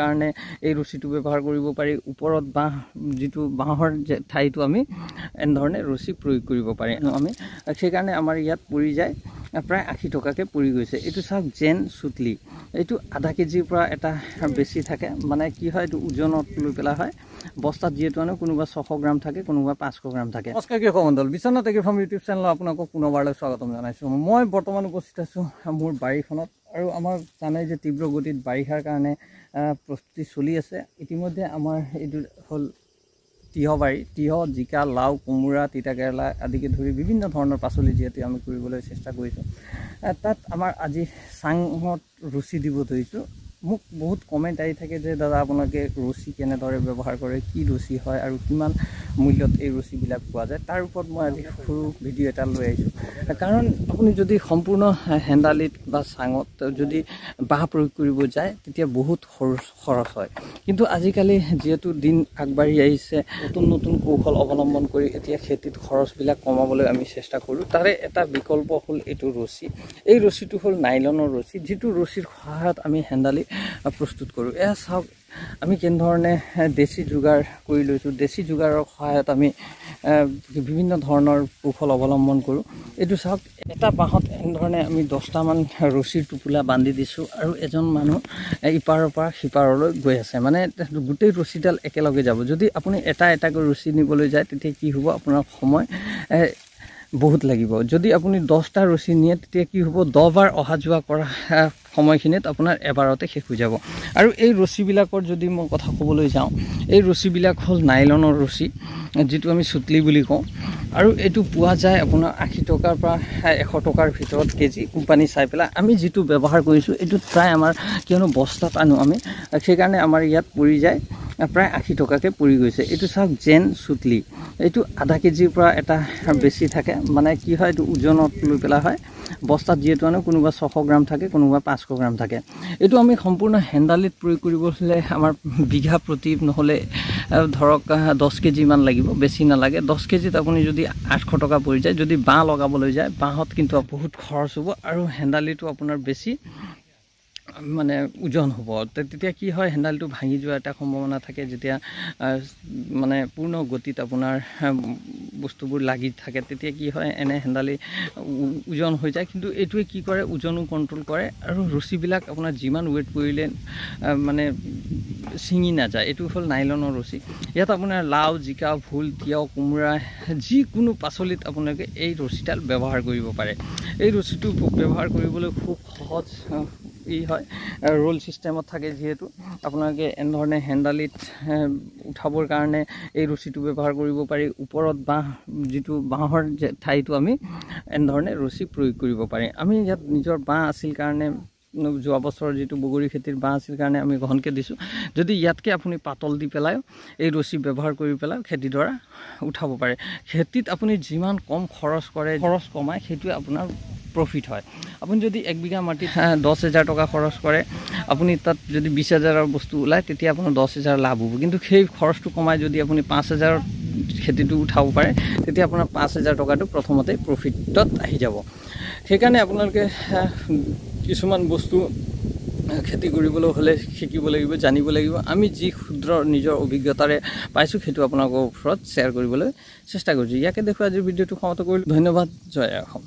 কাৰণে এই ৰচিটো ব্যৱহাৰ কৰিব পাৰি ওপৰত বাঁহ যিটো বাঁহৰ ঠাইটো আমি এনেধৰণে ৰচি প্ৰয়োগ কৰিব পাৰি আমি সেইকাৰণে আমাৰ ইয়াত পৰি যায় প্ৰায় আশী টকাকৈ পৰি গৈছে এইটো চাওক জেন চুটলি এইটো আধা কেজিৰ পৰা এটা বেছি থাকে মানে কি হয় এইটো ওজনত লৈ পেলাই হয় বস্তাত যিহেতু মানে কোনোবা ছশ গ্ৰাম থাকে কোনোবা পাঁচশ গ্ৰাম থাকে নমস্কাৰ কৃষক মণ্ডল বিশ্বনাথ টেকি ফাৰ্ম ইউটিউব চেনেলত আপোনালোকক পুনৰবাৰলৈ স্বাগতম জনাইছোঁ মই বৰ্তমান উপস্থিত আছোঁ মোৰ বাৰীখনত আৰু আমাৰ জানে যে তীব্ৰ গতিত বাৰিষাৰ কাৰণে প্ৰস্তুতি চলি আছে ইতিমধ্যে আমাৰ এইটো হ'ল বাৰী তিয়হ জিকা লাও কোমোৰা তিতাকেৰেলা আদিকে ধৰি বিভিন্ন ধৰণৰ পাচলি যিহেতু আমি কৰিবলৈ চেষ্টা কৰিছোঁ তাত আমাৰ আজি চাংত ৰুচি দিব ধৰিছোঁ মোক বহুত কমেণ্ট আহি থাকে যে দাদা আপোনালোকে ৰুচি কেনেদৰে ব্যৱহাৰ কৰে কি ৰুচি হয় আৰু কিমান মূল্যত এই ৰুচিবিলাক পোৱা যায় তাৰ ওপৰত মই আজি সৰু ভিডিঅ' এটা লৈ আহিছোঁ কাৰণ আপুনি যদি সম্পূৰ্ণ হেণ্ডালিত বা চাঙত যদি বাঁহ প্ৰয়োগ কৰিব যায় তেতিয়া বহুত খৰচ হয় কিন্তু আজিকালি যিহেতু দিন আগবাঢ়ি আহিছে নতুন নতুন কৌশল অৱলম্বন কৰি এতিয়া খেতিত খৰচবিলাক কমাবলৈ আমি চেষ্টা কৰোঁ তাৰে এটা বিকল্প হ'ল এইটো ৰচি এই ৰচিটো হ'ল নাইলনৰ ৰচি যিটো ৰচিৰ সহায়ত আমি হেণ্ডালি প্ৰস্তুত কৰোঁ এয়া চাওক আমি কেনেধৰণে দেশী যোগাৰ কৰি লৈছোঁ দেশী যোগাৰৰ সহায়ত আমি বিভিন্ন ধৰণৰ কৌশল অৱলম্বন কৰোঁ এইটো চাওক এটা বাঁহত এনেধৰণে আমি দহটামান ৰছীৰ টোপোলা বান্ধি দিছোঁ আৰু এজন মানুহ ইপাৰৰ পৰা সিপাৰলৈ গৈ আছে মানে গোটেই ৰছীডাল একেলগে যাব যদি আপুনি এটা এটাকৈ ৰছী নিবলৈ যায় তেতিয়া কি হ'ব আপোনাৰ সময় বহুত লাগিব যদি আপুনি দহটা ৰচি নিয়ে তেতিয়া কি হ'ব দহবাৰ অহা যোৱা কৰা সময়খিনিত আপোনাৰ এবাৰতে শেষ হৈ যাব আৰু এই ৰচিবিলাকৰ যদি মই কথা ক'বলৈ যাওঁ এই ৰচিবিলাক হ'ল নাইলনৰ ৰচি যিটো আমি চুটলি বুলি কওঁ আৰু এইটো পোৱা যায় আপোনাৰ আশী টকাৰ পৰা এশ টকাৰ ভিতৰত কেজি কোম্পানী চাই পেলাই আমি যিটো ব্যৱহাৰ কৰিছোঁ এইটো প্ৰায় আমাৰ কিয়নো বস্তাত আনো আমি সেইকাৰণে আমাৰ ইয়াত পৰি যায় প্ৰায় আশী টকাকৈ পৰি গৈছে এইটো চাওক জেন চুটলি এইটো আধা কেজিৰ পৰা এটা বেছি থাকে মানে কি হয় এইটো ওজনত লৈ পেলাই হয় বস্তাত যিহেতু আনো কোনোবা ছশ গ্ৰাম থাকে কোনোবা পাঁচশ গ্ৰাম থাকে এইটো আমি সম্পূৰ্ণ হেণ্ডালিত প্ৰয়োগ কৰিব হ'লে আমাৰ বিঘা প্ৰতি নহ'লে ধৰক দহ কেজিমান লাগিব বেছি নালাগে দহ কেজিত আপুনি যদি আঠশ টকা পৰি যায় যদি বাঁহ লগাবলৈ যায় বাঁহত কিন্তু বহুত খৰচ হ'ব আৰু হেণ্ডালিটো আপোনাৰ বেছি মানে ওজন হ'ব তেতিয়া কি হয় হেণ্ডেলটো ভাঙি যোৱাৰ এটা সম্ভাৱনা থাকে যেতিয়া মানে পূৰ্ণ গতিত আপোনাৰ বস্তুবোৰ লাগি থাকে তেতিয়া কি হয় এনে হেণ্ডালি ওজন হৈ যায় কিন্তু এইটোৱে কি কৰে ওজনো কণ্ট্ৰল কৰে আৰু ৰচীবিলাক আপোনাৰ যিমান ৱেইট কৰিলে মানে ছিঙি নাযায় এইটো হ'ল নাইলনৰ ৰচি ইয়াত আপোনাৰ লাও জিকা ভোল তিয়াও কোমোৰা যিকোনো পাচলিত আপোনালোকে এই ৰচিডাল ব্যৱহাৰ কৰিব পাৰে এই ৰচিটো ব্যৱহাৰ কৰিবলৈ খুব সহজ ই হয় ৰোল ছিষ্টেমত থাকে যিহেতু আপোনালোকে এনেধৰণে হেণ্ডালিত উঠাবৰ কাৰণে এই ৰচিটো ব্যৱহাৰ কৰিব পাৰি ওপৰত বাঁহ যিটো বাঁহৰ ঠাইটো আমি এনেধৰণে ৰচি প্ৰয়োগ কৰিব পাৰি আমি ইয়াত নিজৰ বাঁহ আছিল কাৰণে যোৱা বছৰৰ যিটো বগৰী খেতিৰ বাঁহ আছিল কাৰণে আমি ঘনকৈ দিছোঁ যদি ইয়াতকৈ আপুনি পাতল দি পেলাইও এই ৰচী ব্যৱহাৰ কৰি পেলাই খেতিডৰা উঠাব পাৰে খেতিত আপুনি যিমান কম খৰচ কৰে খৰচ কমায় সেইটোৱে আপোনাৰ প্ৰফিট হয় আপুনি যদি এক বিঘা মাটিত দহ হেজাৰ টকা খৰচ কৰে আপুনি তাত যদি বিছ হেজাৰৰ বস্তু ওলায় তেতিয়া আপোনাৰ দহ হেজাৰ লাভ হ'ব কিন্তু সেই খৰচটো কমাই যদি আপুনি পাঁচ হেজাৰত খেতিটো উঠাব পাৰে তেতিয়া আপোনাৰ পাঁচ হেজাৰ টকাটো প্ৰথমতে প্ৰফিটত আহি যাব সেইকাৰণে আপোনালোকে কিছুমান বস্তু খেতি কৰিবলৈ হ'লে শিকিব লাগিব জানিব লাগিব আমি যি ক্ষুদ্ৰ নিজৰ অভিজ্ঞতাৰে পাইছোঁ সেইটো আপোনালোকৰ ওচৰত শ্বেয়াৰ কৰিবলৈ চেষ্টা কৰিছোঁ ইয়াকে দেখুৱাই আজিৰ ভিডিঅ'টো সমাপ্ত কৰিলোঁ ধন্যবাদ জয় অসম